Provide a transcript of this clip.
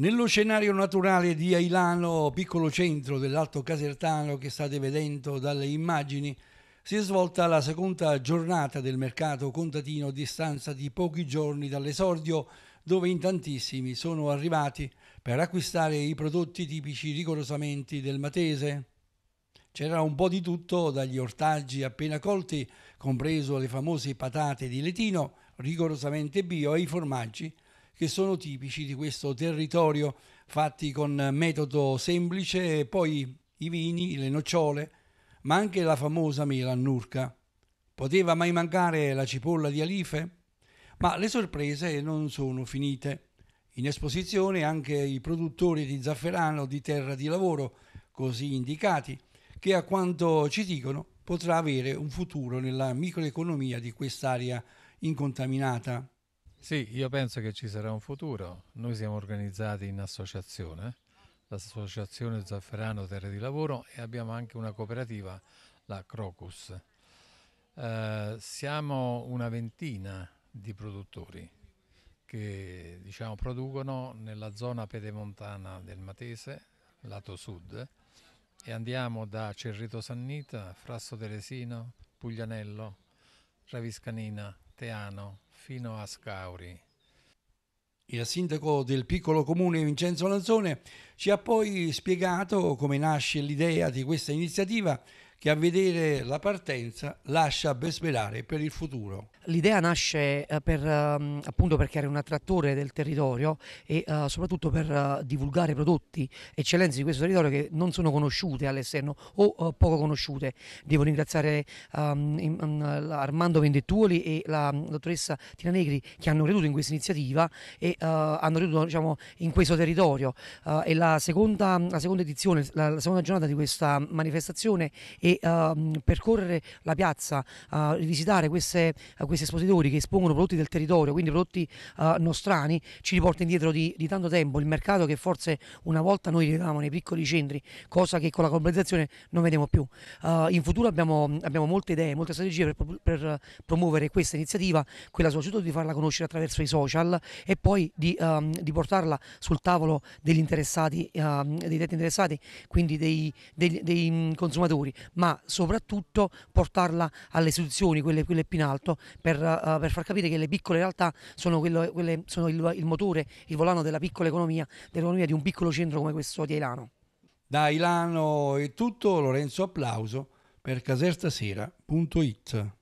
Nello scenario naturale di Ailano, piccolo centro dell'Alto Casertano che state vedendo dalle immagini, si è svolta la seconda giornata del mercato contadino a distanza di pochi giorni dall'esordio, dove in tantissimi sono arrivati per acquistare i prodotti tipici rigorosamente del Matese. C'era un po' di tutto, dagli ortaggi appena colti, compreso le famose patate di Letino, rigorosamente bio, e i formaggi, che sono tipici di questo territorio, fatti con metodo semplice e poi i vini, le nocciole, ma anche la famosa mela annurca. Poteva mai mancare la cipolla di Alife? Ma le sorprese non sono finite. In esposizione anche i produttori di zafferano di terra di lavoro, così indicati, che a quanto ci dicono potrà avere un futuro nella microeconomia di quest'area incontaminata. Sì, io penso che ci sarà un futuro. Noi siamo organizzati in associazione, l'associazione Zafferano Terre di Lavoro e abbiamo anche una cooperativa, la Crocus. Eh, siamo una ventina di produttori che diciamo, producono nella zona pedemontana del Matese, lato sud, e andiamo da Cerrito Sannita, Frasso Teresino, Puglianello, Raviscanina, Teano, fino a Scauri. Il sindaco del piccolo comune Vincenzo Lanzone ci ha poi spiegato come nasce l'idea di questa iniziativa che a vedere la partenza lascia ben sperare per il futuro. L'idea nasce eh, per, ehm, appunto perché era un attrattore del territorio e eh, soprattutto per eh, divulgare prodotti, eccellenze di questo territorio che non sono conosciute all'esterno o poco conosciute. Devo ringraziare ehm, Armando Vendettuoli e la mm, dottoressa Tina Negri che hanno creduto in questa iniziativa e hanno creduto diciamo, in questo territorio. E la seconda, la seconda edizione, la, seconda giornata di questa manifestazione è e uh, percorrere la piazza, uh, visitare queste, uh, questi espositori che espongono prodotti del territorio, quindi prodotti eh, nostrani, ci riporta indietro di, di, tanto tempo il mercato che forse una volta noi vedevamo nei piccoli centri, cosa che con la globalizzazione non vediamo più. Eh, in futuro abbiamo, abbiamo, molte idee, molte strategie per, per promuovere questa iniziativa, quella soprattutto di farla conoscere attraverso i social e poi di, um, di portarla sul tavolo degli interessati, ehm, dei tetti interessati, quindi dei, dei, dei consumatori, ma soprattutto portarla alle istituzioni, quelle, quelle più in alto, per, uh, per, far capire che le piccole realtà sono, quello, quelle, sono il, il, motore, il volano della piccola economia, dell'economia di un piccolo centro come questo di Ailano. Da Ailano è tutto, Lorenzo Applauso per casertasera.it